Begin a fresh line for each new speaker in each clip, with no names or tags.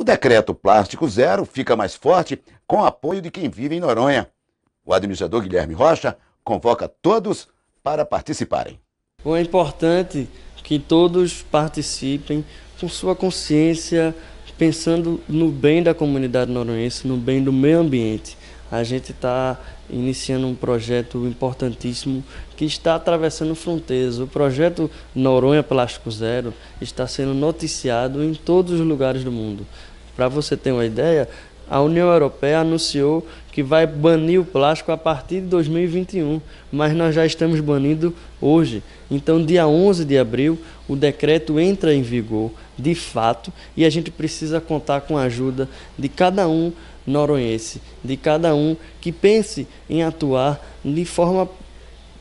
O decreto Plástico Zero fica mais forte com apoio de quem vive em Noronha. O administrador Guilherme Rocha convoca todos para participarem.
é importante que todos participem com sua consciência, pensando no bem da comunidade noronhense, no bem do meio ambiente a gente está iniciando um projeto importantíssimo que está atravessando fronteiras. O projeto Noronha Plástico Zero está sendo noticiado em todos os lugares do mundo. Para você ter uma ideia, a União Europeia anunciou que vai banir o plástico a partir de 2021, mas nós já estamos banindo hoje. Então, dia 11 de abril, o decreto entra em vigor de fato e a gente precisa contar com a ajuda de cada um noronhense, de cada um que pense em atuar de forma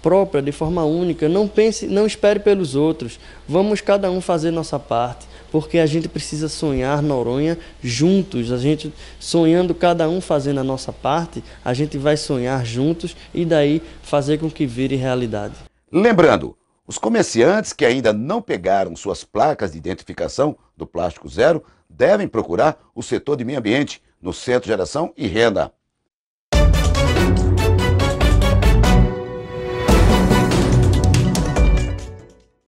própria, de forma única. Não pense, não espere pelos outros. Vamos cada um fazer nossa parte porque a gente precisa sonhar Noronha juntos. A gente sonhando cada um fazendo a nossa parte, a gente vai sonhar juntos e daí fazer com que vire realidade.
Lembrando, os comerciantes que ainda não pegaram suas placas de identificação do plástico zero devem procurar o setor de meio ambiente no Centro Geração e Renda.